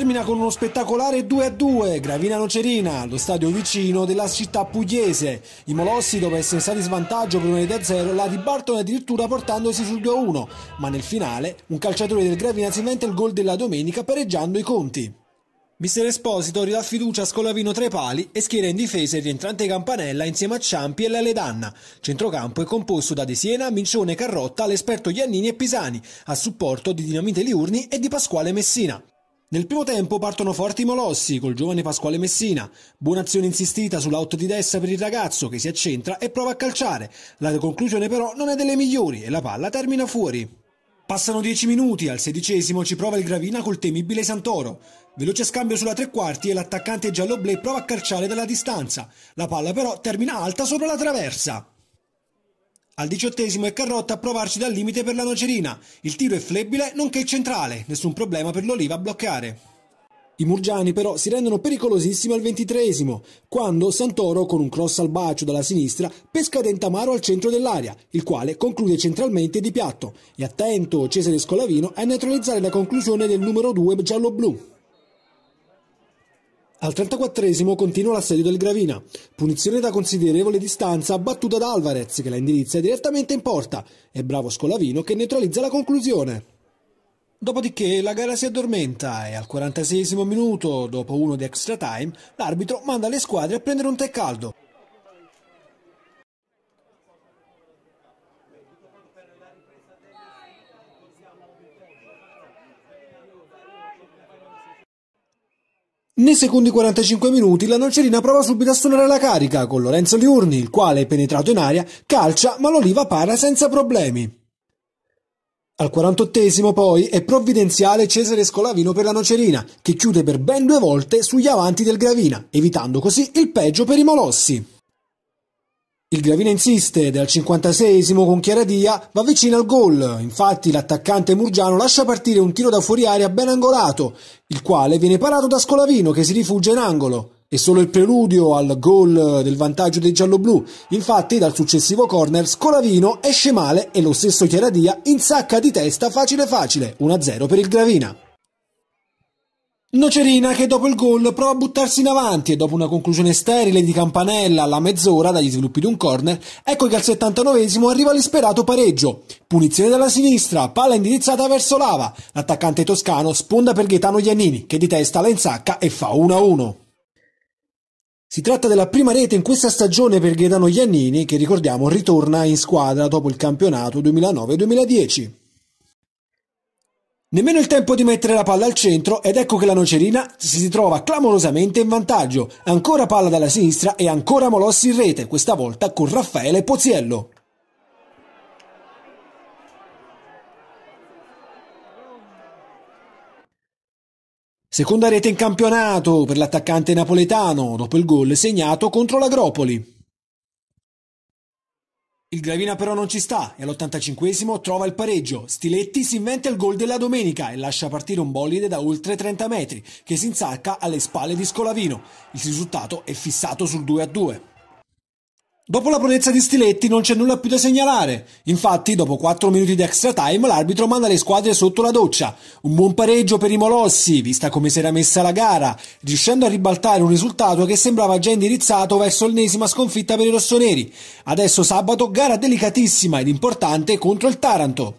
termina con uno spettacolare 2-2 a Gravina Nocerina lo stadio vicino della città pugliese. I Molossi, dopo essere stati in svantaggio per una 1-0, la ribaltano addirittura portandosi sul 2-1, ma nel finale un calciatore del Gravina si inventa il gol della domenica pareggiando i conti. Mister Esposito ridà fiducia a Scolavino tra i pali e schiera in difesa il rientrante Campanella insieme a Ciampi e Laledanna. Centrocampo è composto da De Siena, Mincione, Carrotta, l'esperto Giannini e Pisani, a supporto di Dinamite Liurni e di Pasquale Messina. Nel primo tempo partono forti i Molossi col giovane Pasquale Messina. Buona azione insistita sull'out di destra per il ragazzo che si accentra e prova a calciare. La conclusione però non è delle migliori e la palla termina fuori. Passano dieci minuti, al sedicesimo ci prova il Gravina col temibile Santoro. Veloce scambio sulla tre quarti e l'attaccante giallo prova a calciare dalla distanza. La palla però termina alta sopra la traversa. Al diciottesimo è Carrotta a provarci dal limite per la nocerina. Il tiro è flebile nonché centrale, nessun problema per l'Oliva a bloccare. I murgiani però si rendono pericolosissimi al ventitreesimo, quando Santoro con un cross al bacio dalla sinistra pesca Dentamaro al centro dell'area, il quale conclude centralmente di piatto. E attento Cesare Scolavino a neutralizzare la conclusione del numero 2 giallo-blu. Al 34 esimo continua l'assedio del Gravina, punizione da considerevole distanza battuta da Alvarez che la indirizza direttamente in porta e bravo Scolavino che neutralizza la conclusione. Dopodiché la gara si addormenta e al 46 esimo minuto, dopo uno di extra time, l'arbitro manda le squadre a prendere un tè caldo. Nei secondi 45 minuti la nocerina prova subito a suonare la carica con Lorenzo Liurni, il quale, penetrato in aria, calcia ma l'Oliva para senza problemi. Al 48 poi è provvidenziale Cesare Scolavino per la Nocerina, che chiude per ben due volte sugli avanti del Gravina, evitando così il peggio per i Molossi. Il Gravina insiste ed al 56esimo con Chiaradia va vicino al gol, infatti l'attaccante Murgiano lascia partire un tiro da fuori aria ben angolato, il quale viene parato da Scolavino che si rifugia in angolo. È solo il preludio al gol del vantaggio dei gialloblu, infatti dal successivo corner Scolavino esce male e lo stesso Chiaradia insacca di testa facile facile, 1-0 per il Gravina. Nocerina che dopo il gol prova a buttarsi in avanti e dopo una conclusione sterile di campanella alla mezz'ora dagli sviluppi di un corner, ecco che al 79esimo arriva l'isperato pareggio. Punizione dalla sinistra, palla indirizzata verso Lava. L'attaccante toscano sponda per Gaetano Giannini che di testa la insacca e fa 1-1. Si tratta della prima rete in questa stagione per Gaetano Giannini, che ricordiamo ritorna in squadra dopo il campionato 2009-2010. Nemmeno il tempo di mettere la palla al centro ed ecco che la Nocerina si trova clamorosamente in vantaggio. Ancora palla dalla sinistra e ancora Molossi in rete, questa volta con Raffaele Poziello. Seconda rete in campionato per l'attaccante napoletano dopo il gol segnato contro l'Agropoli. Il Gravina però non ci sta e all'85 trova il pareggio. Stiletti si inventa il gol della domenica e lascia partire un bollide da oltre 30 metri che si insacca alle spalle di Scolavino. Il risultato è fissato sul 2-2. Dopo la prodezza di Stiletti non c'è nulla più da segnalare, infatti dopo 4 minuti di extra time l'arbitro manda le squadre sotto la doccia, un buon pareggio per i Molossi, vista come si era messa la gara, riuscendo a ribaltare un risultato che sembrava già indirizzato verso l'ennesima sconfitta per i rossoneri. Adesso sabato gara delicatissima ed importante contro il Taranto.